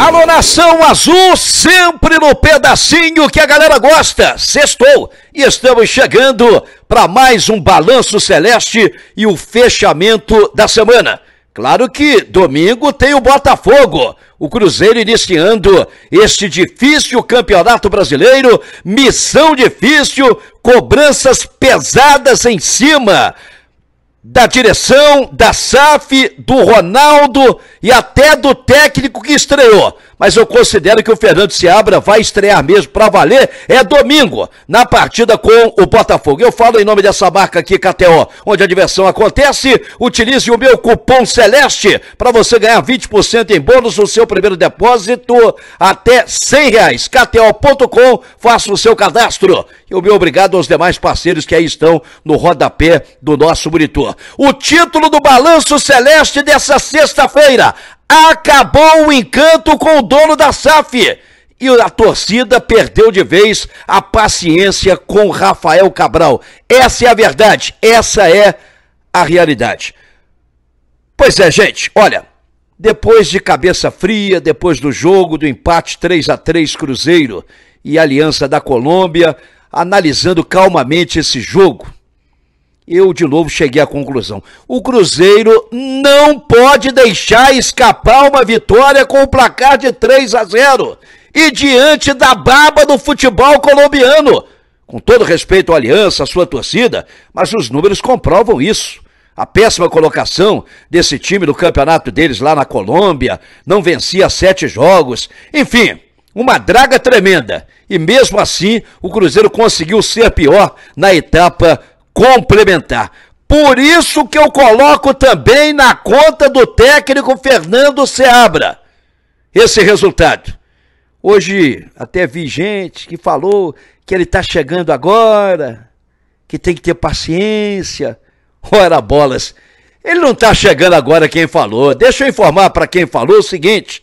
Alô, Nação Azul, sempre no pedacinho que a galera gosta. Sextou e estamos chegando para mais um Balanço Celeste e o fechamento da semana. Claro que domingo tem o Botafogo. O Cruzeiro iniciando este difícil campeonato brasileiro, missão difícil, cobranças pesadas em cima da direção, da SAF, do Ronaldo e até do técnico que estreou mas eu considero que o Fernando Seabra vai estrear mesmo para valer é domingo, na partida com o Botafogo. Eu falo em nome dessa marca aqui, KTO, onde a diversão acontece. Utilize o meu cupom Celeste para você ganhar 20% em bônus no seu primeiro depósito até 100 reais. KTO.com, faça o seu cadastro. E o meu obrigado aos demais parceiros que aí estão no rodapé do nosso monitor. O título do Balanço Celeste dessa sexta-feira, Acabou o encanto com o dono da SAF. E a torcida perdeu de vez a paciência com Rafael Cabral. Essa é a verdade, essa é a realidade. Pois é, gente, olha, depois de cabeça fria, depois do jogo do empate 3 a 3 Cruzeiro e Aliança da Colômbia, analisando calmamente esse jogo, eu de novo cheguei à conclusão. O Cruzeiro não pode deixar escapar uma vitória com o placar de 3 a 0. E diante da baba do futebol colombiano. Com todo respeito à aliança, à sua torcida, mas os números comprovam isso. A péssima colocação desse time do campeonato deles lá na Colômbia, não vencia sete jogos. Enfim, uma draga tremenda. E mesmo assim, o Cruzeiro conseguiu ser pior na etapa complementar. Por isso que eu coloco também na conta do técnico Fernando Seabra esse resultado. Hoje até vi gente que falou que ele está chegando agora, que tem que ter paciência. Ora bolas, ele não está chegando agora quem falou. Deixa eu informar para quem falou o seguinte: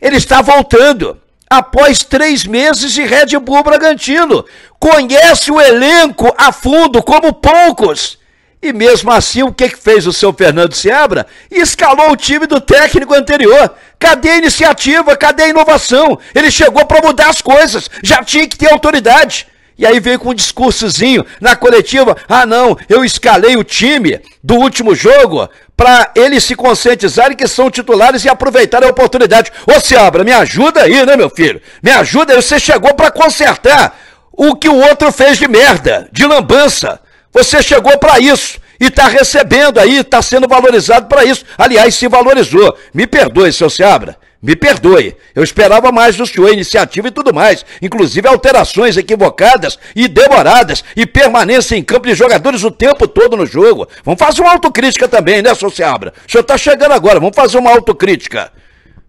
ele está voltando após três meses de Red Bull Bragantino. Conhece o elenco a fundo, como poucos. E mesmo assim, o que, que fez o seu Fernando Sebra? Escalou o time do técnico anterior. Cadê a iniciativa? Cadê a inovação? Ele chegou para mudar as coisas. Já tinha que ter autoridade. E aí veio com um discursozinho na coletiva: ah, não, eu escalei o time do último jogo para eles se conscientizarem que são titulares e aproveitarem a oportunidade. Ô Seabra, me ajuda aí, né, meu filho? Me ajuda aí, você chegou para consertar o que o outro fez de merda, de lambança. Você chegou para isso e está recebendo aí, está sendo valorizado para isso. Aliás, se valorizou. Me perdoe, seu Seabra. Me perdoe, eu esperava mais do senhor, iniciativa e tudo mais, inclusive alterações equivocadas e demoradas e permanência em campo de jogadores o tempo todo no jogo. Vamos fazer uma autocrítica também, né, Sociabra? O senhor está chegando agora, vamos fazer uma autocrítica.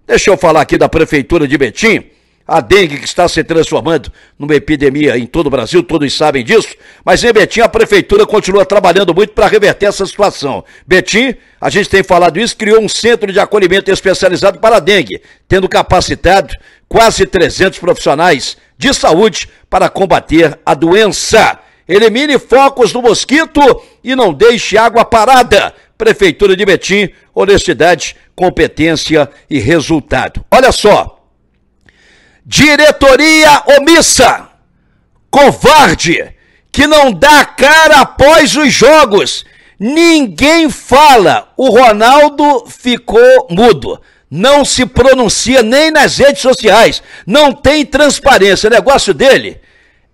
Deixa eu falar aqui da Prefeitura de Betim a dengue que está se transformando numa epidemia em todo o Brasil, todos sabem disso, mas em Betim a prefeitura continua trabalhando muito para reverter essa situação. Betim, a gente tem falado isso, criou um centro de acolhimento especializado para a dengue, tendo capacitado quase 300 profissionais de saúde para combater a doença. Elimine focos do mosquito e não deixe água parada. Prefeitura de Betim, honestidade, competência e resultado. Olha só, Diretoria omissa, covarde, que não dá cara após os jogos. Ninguém fala. O Ronaldo ficou mudo. Não se pronuncia nem nas redes sociais. Não tem transparência. O negócio dele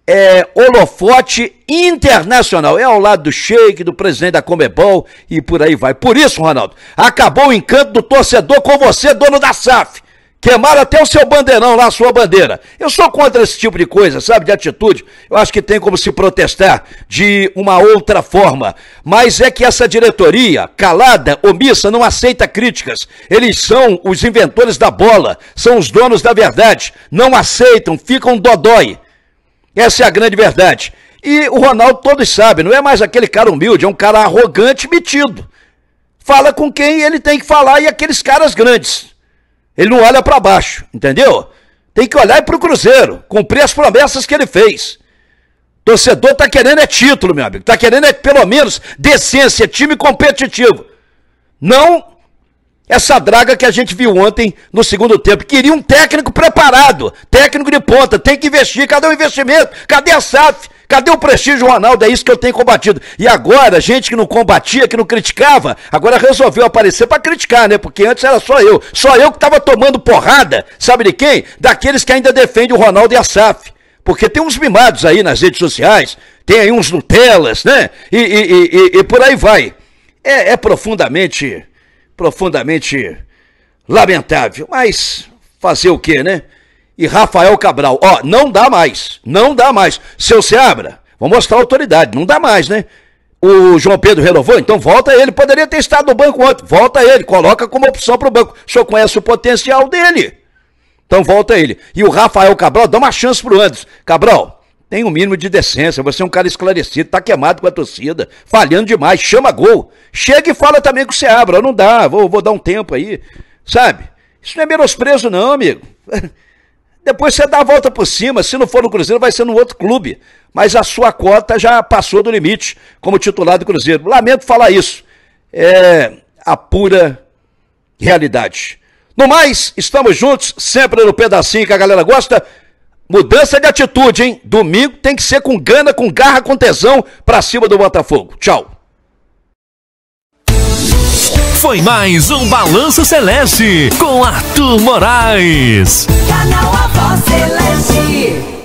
é holofote internacional. É ao lado do Sheik, do presidente da Comebol e por aí vai. Por isso, Ronaldo, acabou o encanto do torcedor com você, dono da SAF. Queimaram até o seu bandeirão lá, a sua bandeira. Eu sou contra esse tipo de coisa, sabe? De atitude. Eu acho que tem como se protestar de uma outra forma. Mas é que essa diretoria, calada, omissa, não aceita críticas. Eles são os inventores da bola, são os donos da verdade. Não aceitam, ficam dodói. Essa é a grande verdade. E o Ronaldo, todos sabem, não é mais aquele cara humilde, é um cara arrogante, metido. Fala com quem ele tem que falar e aqueles caras grandes. Ele não olha para baixo, entendeu? Tem que olhar para o Cruzeiro, cumprir as promessas que ele fez. Torcedor tá querendo é título, meu amigo. Tá querendo é pelo menos decência, time competitivo. Não essa draga que a gente viu ontem no segundo tempo. Queria um técnico preparado, técnico de ponta, tem que investir. Cadê o investimento? Cadê a SAF? Cadê o prestígio, Ronaldo? É isso que eu tenho combatido. E agora, gente que não combatia, que não criticava, agora resolveu aparecer para criticar, né? Porque antes era só eu. Só eu que tava tomando porrada, sabe de quem? Daqueles que ainda defendem o Ronaldo e a SAF. Porque tem uns mimados aí nas redes sociais, tem aí uns Nutellas, né? E, e, e, e por aí vai. é, é profundamente profundamente lamentável. Mas fazer o quê, né? E Rafael Cabral, ó, não dá mais, não dá mais. Seu Seabra, vou mostrar a autoridade, não dá mais, né? O João Pedro renovou, então volta ele. Poderia ter estado no banco ontem, volta ele, coloca como opção para o banco. O senhor conhece o potencial dele. Então volta ele. E o Rafael Cabral dá uma chance pro Anderson. Cabral, tem um mínimo de decência. Você é um cara esclarecido, tá queimado com a torcida, falhando demais, chama gol. Chega e fala também que você abra, não dá, vou, vou dar um tempo aí. Sabe? Isso não é menosprezo, não, amigo. Depois você dá a volta por cima, se não for no Cruzeiro, vai ser no outro clube. Mas a sua cota já passou do limite como titular do Cruzeiro. Lamento falar isso. É a pura realidade. No mais, estamos juntos, sempre no pedacinho que a galera gosta. Mudança de atitude, hein? Domingo tem que ser com gana, com garra, com tesão pra cima do Botafogo. Tchau. Foi mais um Balanço Celeste com Arthur Moraes. Canal A Voz Celeste.